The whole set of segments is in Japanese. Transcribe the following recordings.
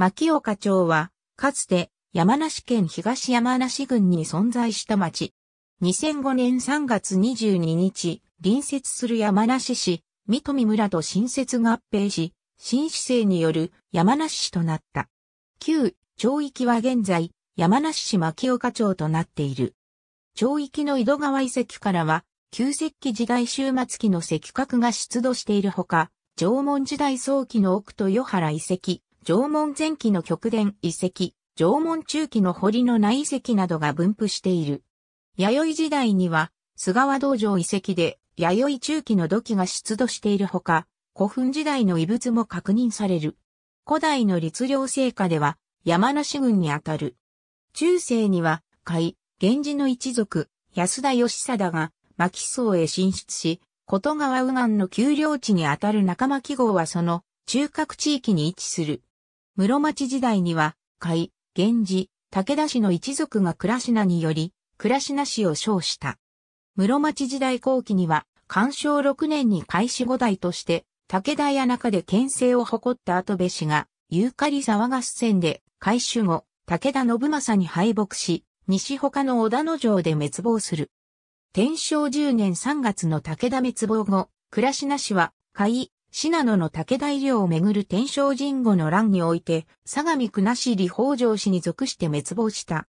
牧岡町は、かつて山梨県東山梨郡に存在した町。2005年3月22日、隣接する山梨市、三富村と新設合併し、新市政による山梨市となった。旧町域は現在、山梨市牧岡町となっている。町域の井戸川遺跡からは、旧石器時代終末期の石角が出土しているほか、縄文時代早期の奥と与原遺跡、縄文前期の極殿遺跡、縄文中期の堀の内遺跡などが分布している。弥生時代には、菅川道場遺跡で、弥生中期の土器が出土しているほか、古墳時代の遺物も確認される。古代の律令聖火では、山梨郡にあたる。中世には、海、源氏の一族、安田義貞が、牧草へ進出し、琴川右岸の丘陵地にあたる中記号はその、中核地域に位置する。室町時代には、甲斐、源氏、武田氏の一族が倉科により、倉科氏を称した。室町時代後期には、干渉6年に開始五代として、武田や中で県政を誇った跡部氏が、ユーカリ沢合戦で、開始後、武田信正に敗北し、西他の小田野城で滅亡する。天正10年3月の武田滅亡後、倉科氏は、甲斐、信濃の武田医療をめぐる天正神後の乱において、相模国後北条氏に属して滅亡した。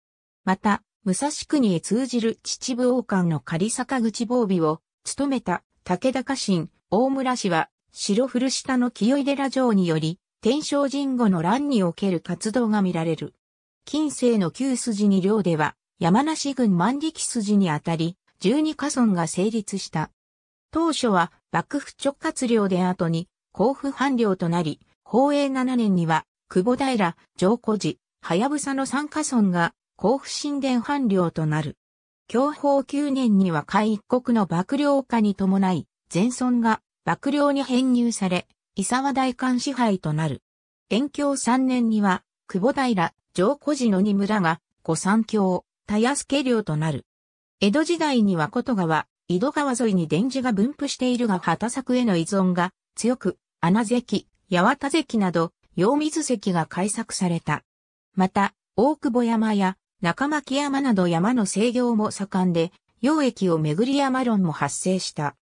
また、武蔵国へ通じる秩父王冠の仮坂口防備を務めた武田家臣、大村氏は、白古下の清井寺城により、天正神後の乱における活動が見られる。近世の旧筋に領では、山梨郡万力筋にあたり、十二家村が成立した。当初は幕府直轄領で後に甲府藩領となり、宝永7年には久保平、上古寺、はやぶさの三家村が甲府神殿藩領となる。享保9年には海一国の幕領下に伴い、前村が幕領に編入され、伊沢大官支配となる。延享3年には、久保平、上古寺の二村が、御三教、田安家領となる。江戸時代には琴川、井戸川沿いに電磁が分布しているが畑作への依存が強く、穴関、八幡関など、陽水関が開削された。また、大久保山や中巻山など山の制御も盛んで、溶液をめぐり山論も発生した。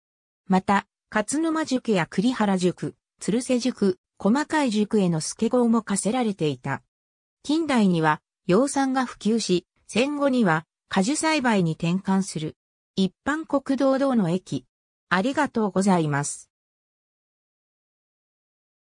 また、勝沼塾や栗原塾、鶴瀬塾、細かい塾への助合も課せられていた。近代には、養蚕が普及し、戦後には果樹栽培に転換する。一般国道道の駅。ありがとうございます。